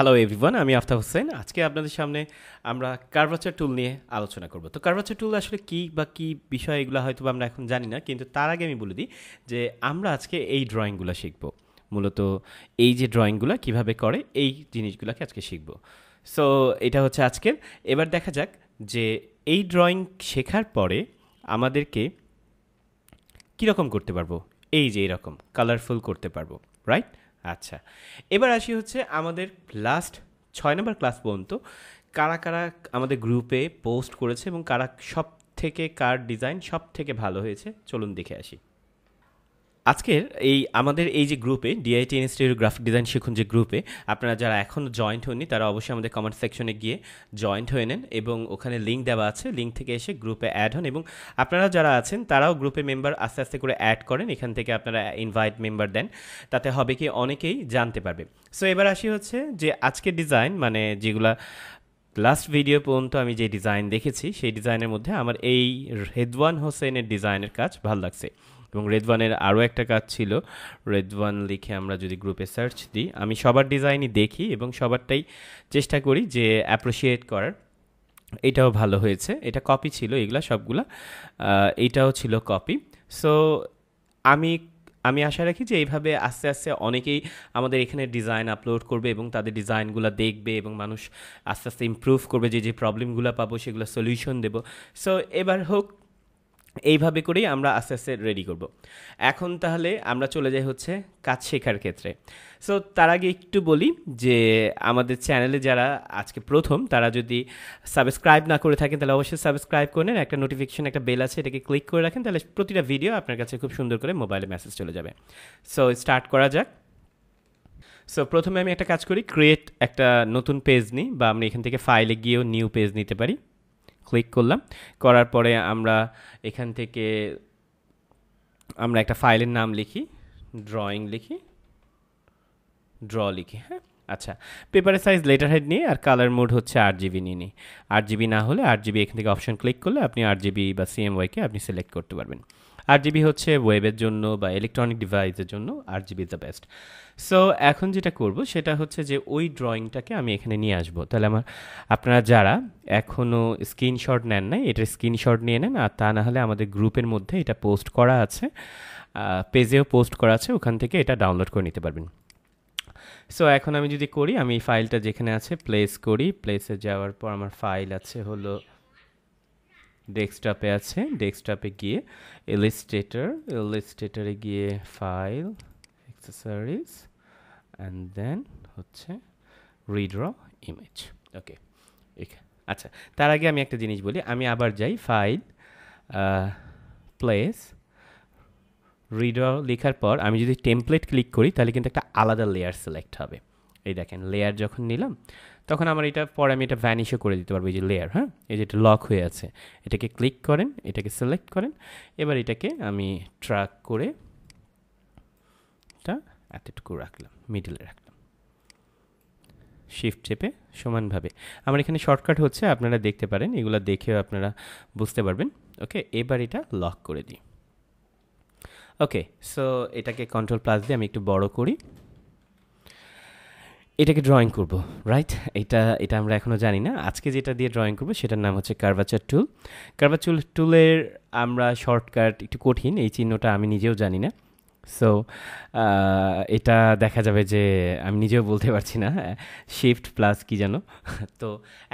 Hello everyone আমি আফতা হোসেন আজকে আপনাদের সামনে আমরা কার্ভাচার টুল নিয়ে আলোচনা করব তো কার্ভাচার টুল আসলে কী বা কী বিষয় এগুলো হয়তো আমরা এখন জানি না কিন্তু তার আগে আমি বলে দিই যে আমরা আজকে এই ড্রয়িংগুলো শিখব মূলত এই যে ড্রয়িংগুলো কিভাবে করে এই জিনিসগুলোকে আজকে শিখব সো এটা হচ্ছে আজকের এবার দেখা যাক যে এই ড্রয়িং শেখার পরে আমাদেরকে কীরকম করতে পারবো এই যে এরকম কালারফুল করতে পারবো রাইট আচ্ছা এবার আসি হচ্ছে আমাদের লাস্ট ছয় নম্বর ক্লাস পর্যন্ত কারা কারা আমাদের গ্রুপে পোস্ট করেছে এবং কারা সব থেকে কার ডিজাইন সব থেকে ভালো হয়েছে চলুন দেখে আসি আজকের এই আমাদের এই যে গ্রুপে ডিআইটি ইনস্টিটিউট গ্রাফিক ডিজাইন শিখুন যে গ্রুপে আপনারা যারা এখন জয়েন্ট হননি তারা অবশ্যই আমাদের কমেন্ট সেকশনে গিয়ে জয়েন্ট হয়ে নেন এবং ওখানে লিঙ্ক দেওয়া আছে লিঙ্ক থেকে এসে গ্রুপে অ্যাড হন এবং আপনারা যারা আছেন তারাও গ্রুপে মেম্বার আস্তে আস্তে করে অ্যাড করেন এখান থেকে আপনারা ইনভাইট মেম্বার দেন তাতে হবে কি অনেকেই জানতে পারবে সো এবার আসি হচ্ছে যে আজকে ডিজাইন মানে যেগুলা লাস্ট ভিডিও পর্যন্ত আমি যে ডিজাইন দেখেছি সেই ডিজাইনের মধ্যে আমার এই রেদওয়ান হোসেনের ডিজাইনের কাজ ভালো লাগছে এবং রেদওয়ানের আরও একটা কাজ ছিল রেদওয়ান লিখে আমরা যদি গ্রুপে সার্চ দিই আমি সবার ডিজাইনই দেখি এবং সবারটাই চেষ্টা করি যে অ্যাপ্রিসিয়েট করার এটাও ভালো হয়েছে এটা কপি ছিল এগুলা সবগুলা এটাও ছিল কপি সো আমি আমি আশা রাখি যে এইভাবে আস্তে আস্তে অনেকেই আমাদের এখানে ডিজাইন আপলোড করবে এবং তাদের ডিজাইনগুলো দেখবে এবং মানুষ আস্তে আস্তে ইম্প্রুভ করবে যে যে প্রবলেমগুলো পাবো সেগুলো সলিউশন দেবো সো এবার হোক এইভাবে করেই আমরা আস্তে আস্তে রেডি করব। এখন তাহলে আমরা চলে যাই হচ্ছে কাজ শেখার ক্ষেত্রে সো তার আগে একটু বলি যে আমাদের চ্যানেলে যারা আজকে প্রথম তারা যদি সাবস্ক্রাইব না করে থাকেন তাহলে অবশ্যই সাবস্ক্রাইব করে নেন একটা নোটিফিকেশন একটা বেল আছে এটাকে ক্লিক করে রাখেন তাহলে প্রতিটা ভিডিও আপনার কাছে খুব সুন্দর করে মোবাইলে মেসেজ চলে যাবে সো স্টার্ট করা যাক সো প্রথমে আমি একটা কাজ করি ক্রিয়েট একটা নতুন পেজ নিই বা আমরা এখান থেকে ফাইলে গিয়েও নিউ পেজ নিতে পারি ক্লিক করলাম করার পরে আমরা এখান থেকে আমরা একটা ফাইলের নাম লিখি ড্রয়িং লিখি ড্র লিখি হ্যাঁ আচ্ছা পেপারের সাইজ লেটার হেড নিয়ে আর কালার মোড হচ্ছে আট জিবি নিয়ে নিই আট জিবি না হলে আট জিবি এখান থেকে অপশন ক্লিক করলে আপনি আট জিবি বা সিএমওয়াইকে আপনি সিলেক্ট করতে পারবেন আর জিবি হচ্ছে ওয়েবের জন্য বা ইলেকট্রনিক ডিভাইসের জন্য আর জিবি দ্য বেস্ট সো এখন যেটা করব সেটা হচ্ছে যে ওই ড্রয়িংটাকে আমি এখানে নিয়ে আসব তাহলে আমার আপনারা যারা এখনও স্ক্রিনশট নেন নাই এটার স্ক্রিনশট নিয়ে নেন আর তা না হলে আমাদের গ্রুপের মধ্যে এটা পোস্ট করা আছে পেজেও পোস্ট করা আছে ওখান থেকে এটা ডাউনলোড করে নিতে পারবেন সো এখন আমি যদি করি আমি ফাইলটা যেখানে আছে প্লেস করি প্লেসে যাওয়ার পর আমার ফাইল আছে হলো ডেস্কটপে আছে ডেস্কটপে গিয়ে এলিস্টেটার এলিস্টেটারে গিয়ে ফাইল অ্যাক্সেসরিজ অ্যান্ড দেন হচ্ছে রিড্র ইমেজ ওকে আচ্ছা তার আগে আমি একটা জিনিস বলি আমি আবার যাই ফাইল প্লেস রিড্র লেখার পর আমি যদি টেমপ্লেট ক্লিক করি তাহলে কিন্তু একটা আলাদা লেয়ার সিলেক্ট হবে এই দেখেন লেয়ার যখন নিলাম তখন আমার এটা পরে আমি এটা ভ্যানিশও করে দিতে পারবো এই যে লেয়ার হ্যাঁ এই যে এটা লক হয়ে আছে এটাকে ক্লিক করেন এটাকে সিলেক্ট করেন এবার এটাকে আমি ট্র্যাক করে এটা এতটুকু করে রাখলাম মিডিলে রাখলাম শিফট চেপে সমানভাবে আমার এখানে শর্টকাট হচ্ছে আপনারা দেখতে পারেন এগুলো দেখেও আপনারা বুঝতে পারবেন ওকে এবার এটা লক করে দিই ওকে সো এটাকে কন্ট্রোল প্লাস দিয়ে আমি একটু বড় করি এটাকে ড্রয়িং করব রাইট এটা এটা আমরা এখনও জানি না আজকে যেটা দিয়ে ড্রয়িং করব সেটার নাম হচ্ছে কার্বাচার টুল কার্বাচুল টুলের আমরা শর্টকাট একটু কঠিন এই চিহ্নটা আমি নিজেও জানি না সো এটা দেখা যাবে যে আমি নিজেও বলতে পারছি না শিফট হ্যাঁ, প্লাস কি জানো তো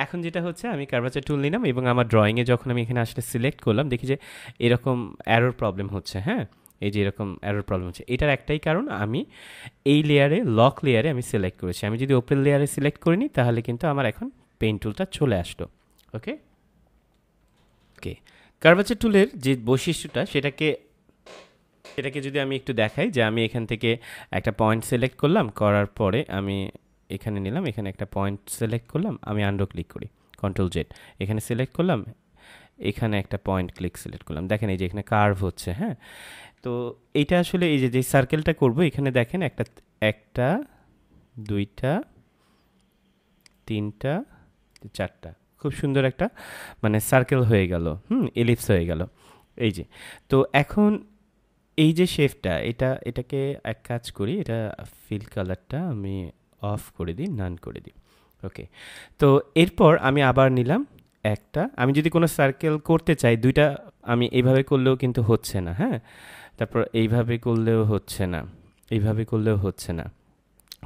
এখন যেটা হচ্ছে আমি কার্বাচার টুল নিলাম এবং আমার ড্রয়িংয়ে যখন আমি এখানে আসলে সিলেক্ট করলাম দেখি যে এরকম অ্যারোর প্রবলেম হচ্ছে হ্যাঁ এই যে এরকম অ্যারোর প্রবলেম হচ্ছে এটার একটাই কারণ আমি এই লেয়ারে লক লেয়ারে আমি সিলেক্ট করেছি আমি যদি ওপেন লেয়ারে সিলেক্ট করিনি তাহলে কিন্তু আমার এখন পেন টুলটা চলে আসলো ওকে ওকে কার্ভাচের টুলের যে বৈশিষ্ট্যটা সেটাকে সেটাকে যদি আমি একটু দেখাই যে আমি এখান থেকে একটা পয়েন্ট সিলেক্ট করলাম করার পরে আমি এখানে নিলাম এখানে একটা পয়েন্ট সিলেক্ট করলাম আমি আন্ডো ক্লিক করি কন্ট্রোল জেড এখানে সিলেক্ট করলাম এখানে একটা পয়েন্ট ক্লিক সিলেক্ট করলাম দেখেন এই যে এখানে কার্ভ হচ্ছে হ্যাঁ তো এইটা আসলে এই যে যে সার্কেলটা করব এখানে দেখেন একটা একটা দুইটা তিনটা চারটা খুব সুন্দর একটা মানে সার্কেল হয়ে গেল হুম এলিপস হয়ে গেল এই যে তো এখন এই যে শেপটা এটা এটাকে এক কাজ করি এটা ফিল কালারটা আমি অফ করে দিই নান করে দিই ওকে তো এরপর আমি আবার নিলাম একটা আমি যদি কোনো সার্কেল করতে চাই দুইটা আমি এইভাবে করলেও কিন্তু হচ্ছে না হ্যাঁ তারপর এইভাবে করলেও হচ্ছে না এইভাবে করলেও হচ্ছে না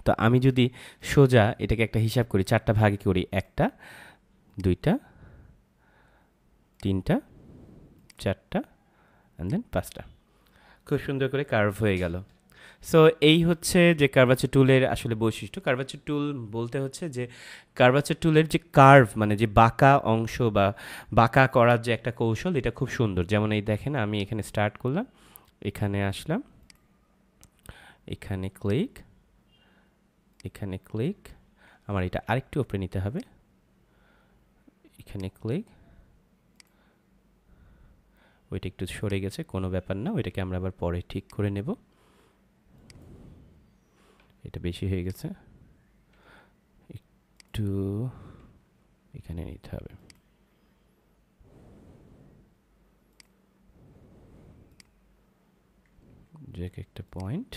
তো আমি যদি সোজা এটাকে একটা হিসাব করি চারটা ভাগে করি একটা দুইটা তিনটা চারটা অ্যান্ড দেন পাঁচটা খুব সুন্দর করে কার্ভ হয়ে গেল সো এই হচ্ছে যে কার্ভাচের টুলের আসলে বৈশিষ্ট্য কার্ভাচের টুল বলতে হচ্ছে যে কার্ভাচের টুলের যে কার্ভ মানে যে বাঁকা অংশ বা বাঁকা করার যে একটা কৌশল এটা খুব সুন্দর যেমন এই দেখেন আমি এখানে স্টার্ট করলাম এখানে আসলাম এখানে ক্লিক এখানে ক্লিক আমার এটা আরেকটু ওপরে নিতে হবে এখানে ক্লিক ওইটা একটু সরে গেছে কোনো ব্যাপার না ওইটাকে আমরা আবার পরে ঠিক করে নেব এটা বেশি হয়ে গেছে একটু এখানে নিতে হবে যে একটা পয়েন্ট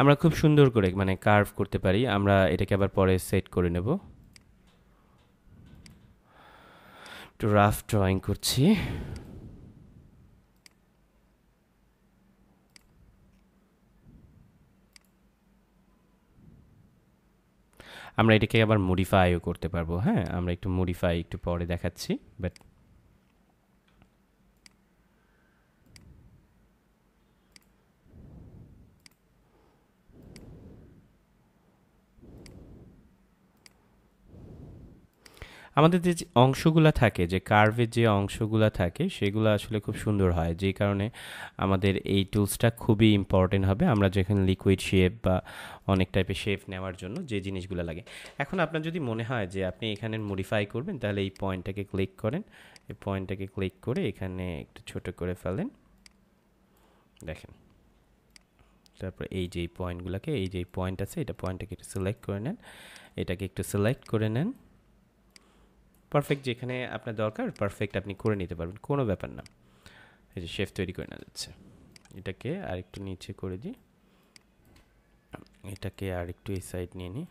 আমরা খুব সুন্দর করে মানে কার্ভ করতে পারি আমরা এটাকে আবার পরে সেট করে নেব একটু রাফ ড্রয়িং করছি আমরা এটাকে আবার মডিফাইও করতে পারবো হ্যাঁ আমরা একটু মডিফাই একটু পরে দেখাচ্ছি বাট আমাদের যে অংশগুলো থাকে যে কার্ভের যে অংশগুলো থাকে সেগুলো আসলে খুব সুন্দর হয় যে কারণে আমাদের এই টুলসটা খুবই ইম্পর্টেন্ট হবে আমরা যেখানে লিকুইড শেপ বা অনেক টাইপের শেপ নেওয়ার জন্য যে জিনিসগুলো লাগে এখন আপনার যদি মনে হয় যে আপনি এখানে মডিফাই করবেন তাহলে এই পয়েন্টটাকে ক্লিক করেন এই পয়েন্টটাকে ক্লিক করে এখানে একটু ছোট করে ফেলেন দেখেন তারপর এই যে পয়েন্টগুলোকে এই যে পয়েন্ট আছে এটা পয়েন্টটাকে একটু সিলেক্ট করে নেন এটাকে একটু সিলেক্ট করে নেন পারফেক্ট যেখানে আপনার দরকার পারফেক্ট আপনি করে নিতে পারবেন কোনো ব্যাপার না এই যে শেফ তৈরি করে না যাচ্ছে এটাকে আর একটু নিচে করে দিই এটাকে আরেকটু এই সাইড নিয়ে নিই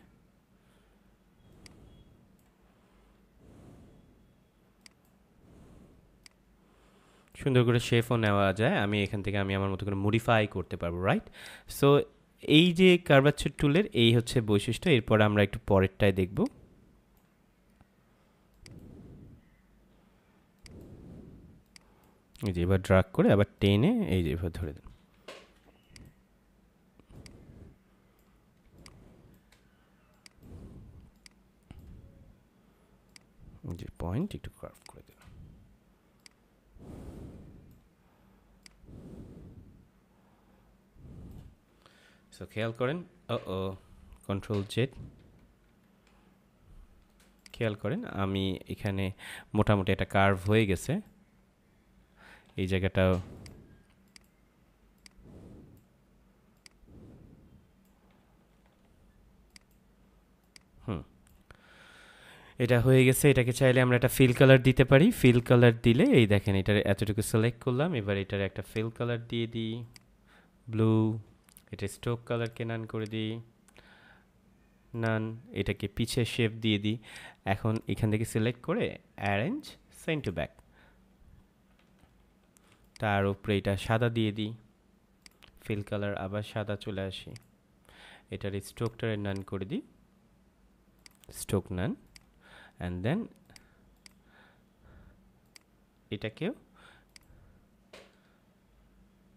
সুন্দর করে শেফও নেওয়া যায় আমি এখান থেকে আমি আমার মতো করে মডিফাই করতে পারবো রাইট সো এই যে কার্বাচের টুলের এই হচ্ছে বৈশিষ্ট্য এরপর আমরা একটু পরেরটায় দেখবো এই যে এবার ড্রাগ করে আবার টেনে এই যে এবার ধরে দিন যে পয়েন্ট একটু কার্ভ করে দিন সো খেয়াল করেন ও কন্ট্রোল জেড খেয়াল করেন আমি এখানে মোটামুটি একটা কার্ভ হয়ে গেছে এই জায়গাটাও হুম এটা হয়ে গেছে এটাকে চাইলে আমরা একটা ফিল কালার দিতে পারি ফিল কালার দিলে এই দেখেন এটার এতটুকু সিলেক্ট করলাম এবার এটার একটা ফিল কালার দিয়ে দিই ব্লু এটা স্টোক কালারকে নান করে দিই নান এটাকে পিছে শেপ দিয়ে দিই এখন এখান থেকে সিলেক্ট করে অ্যারেঞ্জ সেন্ট টু ব্যাক তার উপরে এটা সাদা দিয়ে দিই ফিল কালার আবার সাদা চলে আসি এটার স্ট্রোকটারে নান করে দিই স্ট্রোক নান অ্যান্ড দেন এটাকেও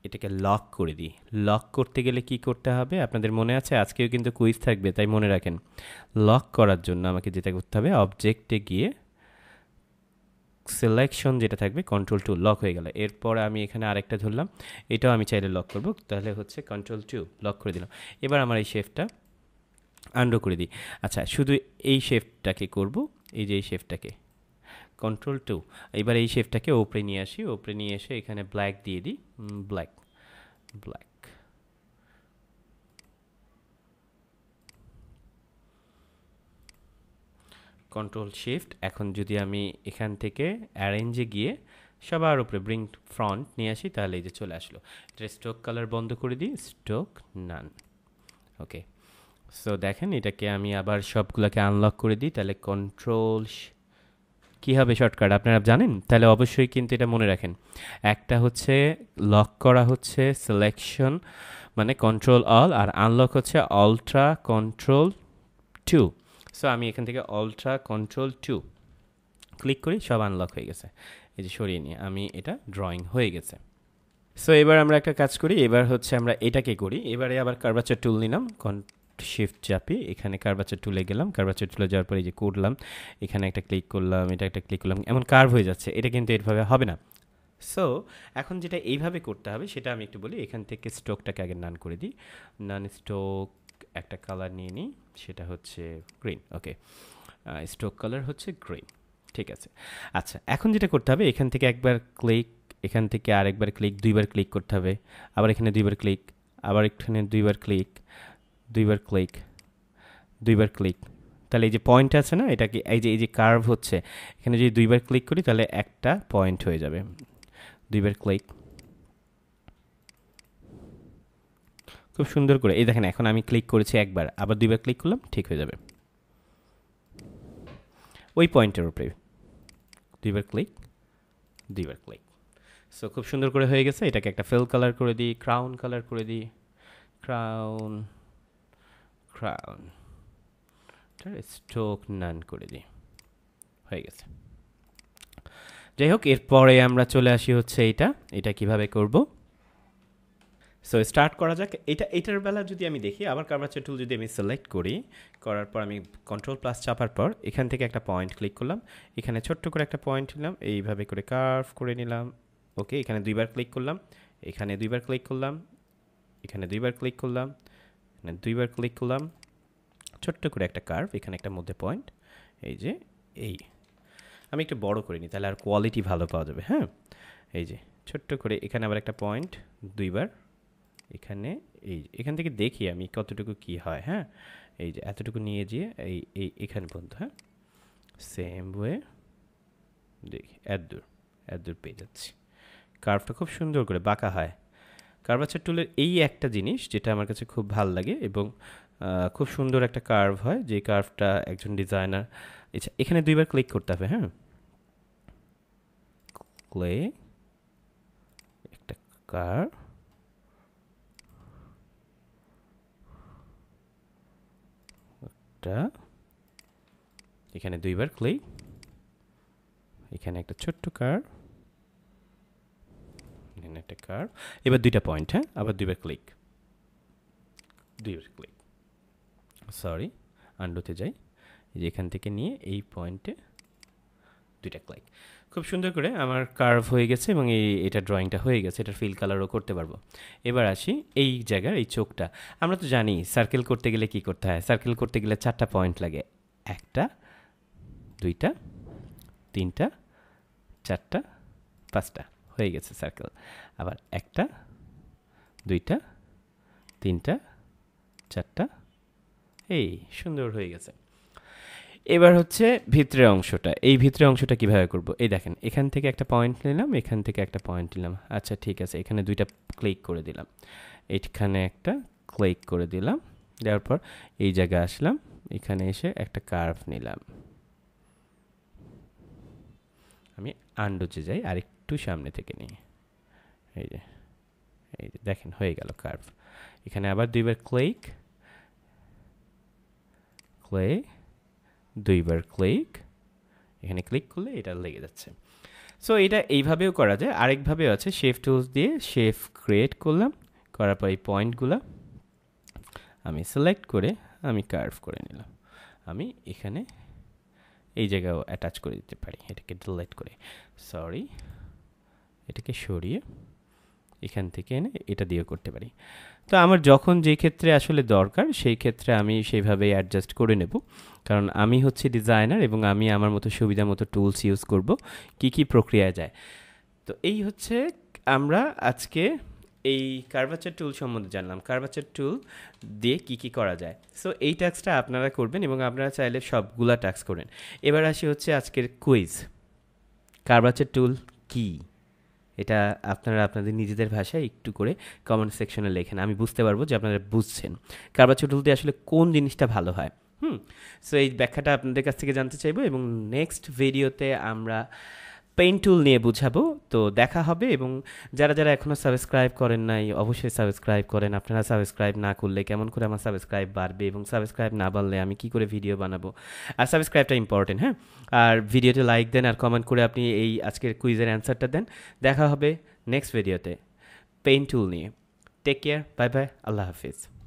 এটাকে লক করে দিই লক করতে গেলে কি করতে হবে আপনাদের মনে আছে আজকেও কিন্তু কুইজ থাকবে তাই মনে রাখেন লক করার জন্য আমাকে যেটা করতে হবে অবজেক্টে গিয়ে সিলেকশন যেটা থাকবে কন্ট্রোল টু লক হয়ে গেল এরপর আমি এখানে আরেকটা ধরলাম এটাও আমি চাইলে লক করব তাহলে হচ্ছে কন্ট্রোল টু লক করে দিলাম এবার আমার এই শেফটা আন্ডো করে দিই আচ্ছা শুধু এই শেফটাকে করব এই যে এই শেফটাকে কন্ট্রোল টু এবার এই শেফটাকে ওপরে নিয়ে আসি ওপরে নিয়ে এসে এখানে ব্ল্যাক দিয়ে দিই ব্ল্যাক ব্ল্যাক কন্ট্রোল শিফট এখন যদি আমি এখান থেকে অ্যারেঞ্জে গিয়ে সবার উপরে ব্রিং ফ্রন্ট নিয়ে আসি তাহলে এই যে চলে আসলো এটা স্ট্রোক কালার বন্ধ করে দিই স্ট্রোক নান ওকে সো দেখেন এটাকে আমি আবার সবগুলোকে আনলক করে দিই তাহলে কন্ট্রোল কী হবে শর্টকাট আপনারা জানেন তাহলে অবশ্যই কিন্তু এটা মনে রাখেন একটা হচ্ছে লক করা হচ্ছে সিলেকশন মানে কন্ট্রোল অল আর আনলক হচ্ছে আলট্রা কন্ট্রোল টু সো আমি এখান থেকে আলট্রা কন্ট্রোল টু ক্লিক করি সব আনলক হয়ে গেছে এই যে সরিয়ে নিয়ে আমি এটা ড্রয়িং হয়ে গেছে সো এবার আমরা একটা কাজ করি এবার হচ্ছে আমরা এটাকে করি এবারে আবার কার্বাচার টুল নিলাম শিফট চাপি এখানে কার্বাচার টুলে গেলাম কার্বাচার টুলে যাওয়ার পরে যে করলাম এখানে একটা ক্লিক করলাম এটা একটা ক্লিক করলাম এমন কার্ভ হয়ে যাচ্ছে এটা কিন্তু এরভাবে হবে না সো এখন যেটা এইভাবে করতে হবে সেটা আমি একটু বলি এখান থেকে স্ট্রোকটাকে আগে নান করে দিই নান স্টোক একটা কালার নিয়ে নিই সেটা হচ্ছে গ্রিন ওকে স্ট্রোক কালার হচ্ছে গ্রিন ঠিক আছে আচ্ছা এখন যেটা করতে হবে এখান থেকে একবার ক্লিক এখান থেকে আরেকবার ক্লিক দুইবার ক্লিক করতে হবে আবার এখানে দুইবার ক্লিক আবার এখানে দুইবার ক্লিক দুইবার ক্লিক দুইবার ক্লিক তাহলে এই যে পয়েন্ট আছে না এটাকে এই যে এই যে কার্ভ হচ্ছে এখানে যদি দুইবার ক্লিক করি তাহলে একটা পয়েন্ট হয়ে যাবে দুইবার ক্লিক খুব সুন্দর করে এই দেখেন এখন আমি ক্লিক করেছি একবার আবার দুইবার ক্লিক করলাম ঠিক হয়ে যাবে ওই পয়েন্টের উপরে দুইবার ক্লিক দুইবার ক্লিক সো খুব সুন্দর করে হয়ে গেছে এটাকে একটা ফেল কালার করে দিই ক্রাউন কালার করে দিই ক্রাউন ক্রাউন স্ট্রোক নান করে দিই হয়ে গেছে যাই হোক এরপরে আমরা চলে আসি হচ্ছে এটা এটা কিভাবে করব সো স্টার্ট করা যাক এটা এটার বেলা যদি আমি দেখি আবার কার্ভাচার টুল যদি আমি সিলেক্ট করি করার পর আমি কন্ট্রোল প্লাস চাপার পর এখান থেকে একটা পয়েন্ট ক্লিক করলাম এখানে ছোট্ট করে একটা পয়েন্ট নিলাম এইভাবে করে কার্ভ করে নিলাম ওকে এখানে দুইবার ক্লিক করলাম এখানে দুইবার ক্লিক করলাম এখানে দুইবার ক্লিক করলাম এখানে দুইবার ক্লিক করলাম ছোট্ট করে একটা কার্ভ এখানে একটা মধ্যে পয়েন্ট এই যে এই আমি একটু বড় করে নিই তাহলে আর কোয়ালিটি ভালো পাওয়া যাবে হ্যাঁ এই যে ছোট্ট করে এখানে আবার একটা পয়েন্ট দুইবার এখানে এই এখান থেকে দেখি আমি কতটুকু কি হয় হ্যাঁ এই যে এতটুকু নিয়ে যেয়ে এই এই এখানে পর্যন্ত হ্যাঁ সেম ওয়ে দেখি এত দূর পেয়ে যাচ্ছি কার্ভটা খুব সুন্দর করে বাঁকা হয় কার্ভাচার টুলের এই একটা জিনিস যেটা আমার কাছে খুব ভাল লাগে এবং খুব সুন্দর একটা কার্ভ হয় যে কার্ভটা একজন ডিজাইনার আচ্ছা এখানে দুইবার ক্লিক করতে হবে হ্যাঁ ক্লে একটা কার্ভ একটা এখানে দুইবার ক্লিক এখানে একটা ছোট্ট কার এখানে একটা কার এবার দুইটা পয়েন্ট হ্যাঁ আবার দুইবার ক্লিক দুইবার ক্লিক সরি আন্ডোতে যাই যে এখান থেকে নিয়ে এই পয়েন্টে দুইটা ক্লিক খুব সুন্দর করে আমার কার্ভ হয়ে গেছে এবং এই এটা ড্রয়িংটা হয়ে গেছে এটা ফিল কালারও করতে পারবো এবার আসি এই জায়গার এই চোখটা আমরা তো জানি সার্কেল করতে গেলে কি করতে হয় সার্কেল করতে গেলে চারটা পয়েন্ট লাগে একটা দুইটা তিনটা চারটা পাঁচটা হয়ে গেছে সার্কেল আবার একটা দুইটা তিনটা চারটা এই সুন্দর হয়ে গেছে এবার হচ্ছে ভিতরের অংশটা এই ভিতরের অংশটা কিভাবে করব এই দেখেন এখান থেকে একটা পয়েন্ট নিলাম এখান থেকে একটা পয়েন্ট নিলাম আচ্ছা ঠিক আছে এখানে দুইটা ক্লিক করে দিলাম এখানে একটা ক্লিক করে দিলাম দেওয়ার পর এই জায়গায় আসলাম এখানে এসে একটা কার্ভ নিলাম আমি আন্ডোচে যাই আরেকটু সামনে থেকে নিই এই যে এই যে দেখেন হয়ে গেল কার্ভ এখানে আবার দুইবার ক্লিক ক্লিক দুইবার ক্লিক এখানে ক্লিক করলে এটা লেগে যাচ্ছে সো এটা এইভাবেও করা যায় আরেকভাবে আছে শেফ টুলস দিয়ে শেফ ক্রিয়েট করলাম করার পর এই পয়েন্টগুলো আমি সিলেক্ট করে আমি কার্ভ করে নিলাম আমি এখানে এই জায়গাও অ্যাটাচ করে দিতে পারি এটাকে ডিলেট করে সরি এটাকে সরিয়ে এখান থেকে এনে এটা দিয়েও করতে পারি তো আমার যখন যেই ক্ষেত্রে আসলে দরকার সেই ক্ষেত্রে আমি সেইভাবেই অ্যাডজাস্ট করে নেব কারণ আমি হচ্ছে ডিজাইনার এবং আমি আমার মতো সুবিধা মতো টুলস ইউজ করব কি কি প্রক্রিয়ায় যায় তো এই হচ্ছে আমরা আজকে এই কার্বাচার টুল সম্বন্ধে জানলাম কার্বাচার টুল দিয়ে কি কি করা যায় সো এই টাস্কটা আপনারা করবেন এবং আপনারা চাইলে সবগুলা টাস্ক করেন এবার আসি হচ্ছে আজকের কুইজ কার্বাচার টুল কী এটা আপনারা আপনাদের নিজেদের ভাষায় একটু করে কমেন্ট সেকশনে লেখেন আমি বুঝতে পারবো যে আপনারা বুঝছেন কারবা চুটুল দিয়ে আসলে কোন জিনিসটা ভালো হয় হুম সো এই ব্যাখ্যাটা আপনাদের কাছ থেকে জানতে চাইবো এবং নেক্সট ভিডিওতে আমরা পেন টুল নিয়ে বুঝাবো তো দেখা হবে এবং যারা যারা এখনও সাবস্ক্রাইব করেন নাই অবশ্যই সাবস্ক্রাইব করেন আপনারা সাবস্ক্রাইব না করলে কেমন করে আমার সাবস্ক্রাইব বাড়বে এবং সাবস্ক্রাইব না বাড়লে আমি কি করে ভিডিও বানাবো আর সাবস্ক্রাইবটা ইম্পর্টেন্ট হ্যাঁ আর ভিডিওতে লাইক দেন আর কমেন্ট করে আপনি এই আজকের কুইজের অ্যান্সারটা দেন দেখা হবে নেক্সট ভিডিওতে পেন টুল নিয়ে টেক কেয়ার বাই বাই আল্লাহ হাফিজ